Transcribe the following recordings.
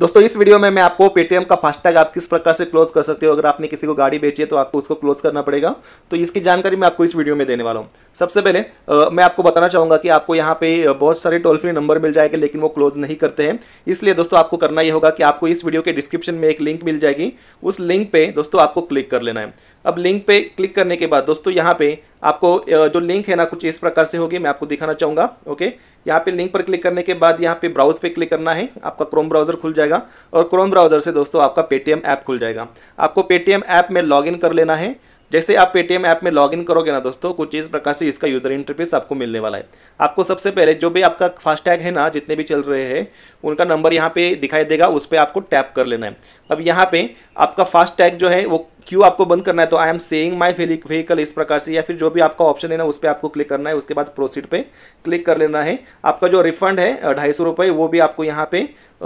दोस्तों इस वीडियो में मैं आपको पेटीएम का फास्टैग आप किस प्रकार से क्लोज कर सकते हो अगर आपने किसी को गाड़ी बेची है तो आपको उसको क्लोज करना पड़ेगा तो इसकी जानकारी मैं आपको इस वीडियो में देने वाला हूँ सबसे पहले आ, मैं आपको बताना चाहूँगा कि आपको यहाँ पे बहुत सारे टोल फ्री नंबर मिल जाएंगे लेकिन वो क्लोज नहीं करते हैं इसलिए दोस्तों आपको करना ये होगा कि आपको इस वीडियो के डिस्क्रिप्शन में एक लिंक मिल जाएगी उस लिंक पर दोस्तों आपको क्लिक कर लेना है अब लिंक पर क्लिक करने के बाद दोस्तों यहाँ पे आपको जो लिंक है ना कुछ इस प्रकार से होगी मैं आपको दिखाना चाहूँगा ओके यहाँ पे लिंक पर क्लिक करने के बाद यहाँ पे ब्राउज पे क्लिक करना है आपका क्रोम ब्राउजर खुल जाएगा और क्रोम ब्राउजर से दोस्तों आपका पेटीएम ऐप खुल जाएगा आपको पेटीएम ऐप में लॉग कर लेना है जैसे आप पेटीएम ऐप में लॉग करोगे ना दोस्तों कुछ इस प्रकार से इसका यूज़र इंटरफेस आपको मिलने वाला है आपको सबसे पहले जो भी आपका फास्टैग है ना जितने भी चल रहे हैं उनका नंबर यहाँ पे दिखाई देगा उस पर आपको टैप कर लेना है अब यहाँ पे आपका फास्टैग जो है वो क्यों आपको बंद करना है तो I am saying my vehicle इस प्रकार से या फिर जो भी आपका ऑप्शन है ना उस पर आपको क्लिक करना है उसके बाद प्रोसीड पे क्लिक कर लेना है आपका जो रिफंड है ढाई सौ रुपये वो भी आपको यहाँ पे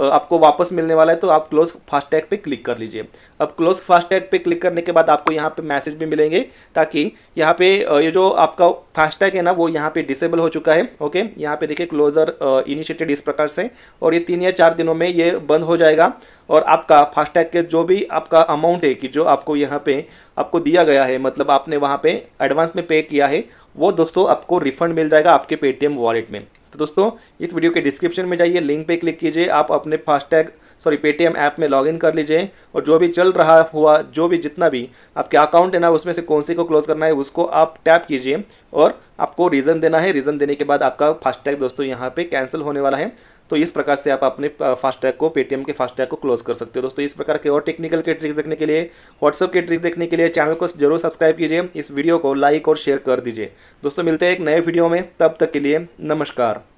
आपको वापस मिलने वाला है तो आप क्लोज फास्टैग पे क्लिक कर लीजिए अब क्लोज फास्टैग पे क्लिक करने के बाद आपको यहाँ पे मैसेज भी मिलेंगे ताकि यहाँ पे ये यह जो आपका फास्टैग है ना वो यहाँ पे डिसेबल हो चुका है ओके यहाँ पे देखिए क्लोजर इनिशिएटेड uh, इस प्रकार से और ये तीन या चार दिनों में ये बंद हो जाएगा और आपका फास्टैग के जो भी आपका अमाउंट है कि जो आपको यहाँ पे आपको दिया गया है मतलब आपने वहाँ पे एडवांस में पे किया है वो दोस्तों आपको रिफंड मिल जाएगा आपके पेटीएम वॉलेट में तो दोस्तों इस वीडियो के डिस्क्रिप्शन में जाइए लिंक पे क्लिक कीजिए आप अपने फास्टैग सॉरी पेटीएम ऐप में लॉगिन कर लीजिए और जो भी चल रहा हुआ जो भी जितना भी आपके अकाउंट है ना उसमें से कौन सी को क्लोज करना है उसको आप टैप कीजिए और आपको रीज़न देना है रीज़न देने के बाद आपका फास्टैग दोस्तों यहाँ पे कैंसिल होने वाला है तो इस प्रकार से आप अपने फास्टैग को पेटीएम के फास्टैग को क्लोज कर सकते हो दोस्तों इस प्रकार के और टेक्निकल के ट्रिक्स देखने के लिए व्हाट्सअप के ट्रिक्स देखने के लिए चैनल को जरूर सब्सक्राइब कीजिए इस वीडियो को लाइक और शेयर कर दीजिए दोस्तों मिलते हैं एक नए वीडियो में तब तक के लिए नमस्कार